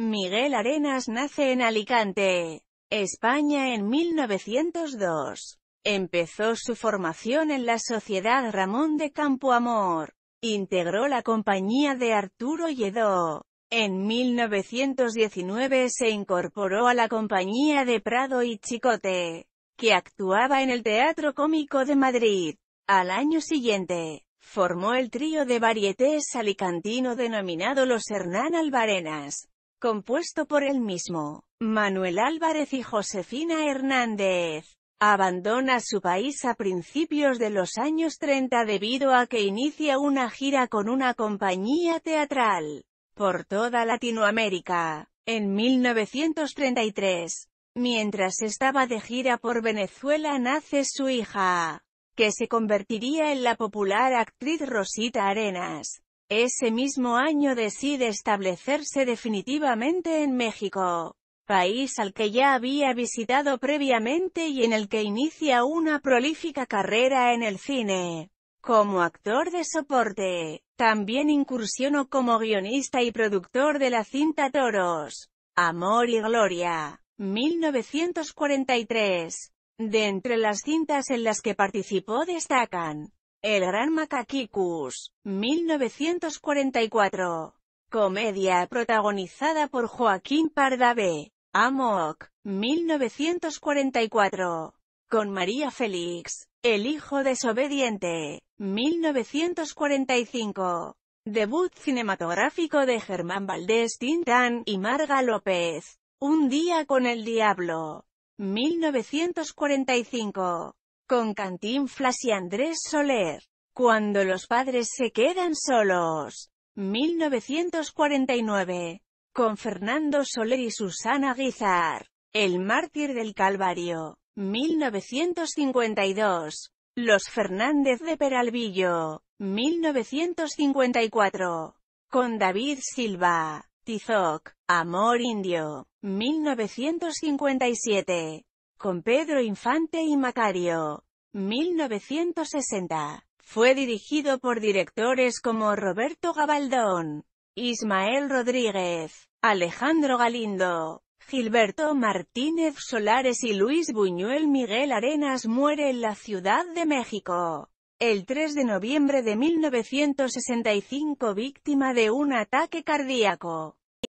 Miguel Arenas nace en Alicante, España en 1902. Empezó su formación en la Sociedad Ramón de Campoamor. Integró la compañía de Arturo Lledó. En 1919 se incorporó a la compañía de Prado y Chicote, que actuaba en el Teatro Cómico de Madrid. Al año siguiente, formó el trío de varietés alicantino denominado Los Hernán Alvarenas compuesto por él mismo, Manuel Álvarez y Josefina Hernández. Abandona su país a principios de los años 30 debido a que inicia una gira con una compañía teatral por toda Latinoamérica. En 1933, mientras estaba de gira por Venezuela nace su hija, que se convertiría en la popular actriz Rosita Arenas. Ese mismo año decide establecerse definitivamente en México, país al que ya había visitado previamente y en el que inicia una prolífica carrera en el cine. Como actor de soporte, también incursionó como guionista y productor de la cinta Toros, Amor y Gloria, 1943. De entre las cintas en las que participó destacan el Gran Macaquicus, 1944. Comedia protagonizada por Joaquín Pardavé. Amok, 1944. Con María Félix, El Hijo Desobediente, 1945. Debut cinematográfico de Germán Valdés Tintán y Marga López. Un día con el diablo. 1945 con Cantinflas y Andrés Soler. Cuando los padres se quedan solos. 1949. Con Fernando Soler y Susana Guizar. El mártir del Calvario. 1952. Los Fernández de Peralvillo. 1954. Con David Silva. Tizoc. Amor Indio. 1957. Con Pedro Infante y Macario. 1960. Fue dirigido por directores como Roberto Gabaldón, Ismael Rodríguez, Alejandro Galindo, Gilberto Martínez Solares y Luis Buñuel Miguel Arenas muere en la Ciudad de México. El 3 de noviembre de 1965 víctima de un ataque cardíaco.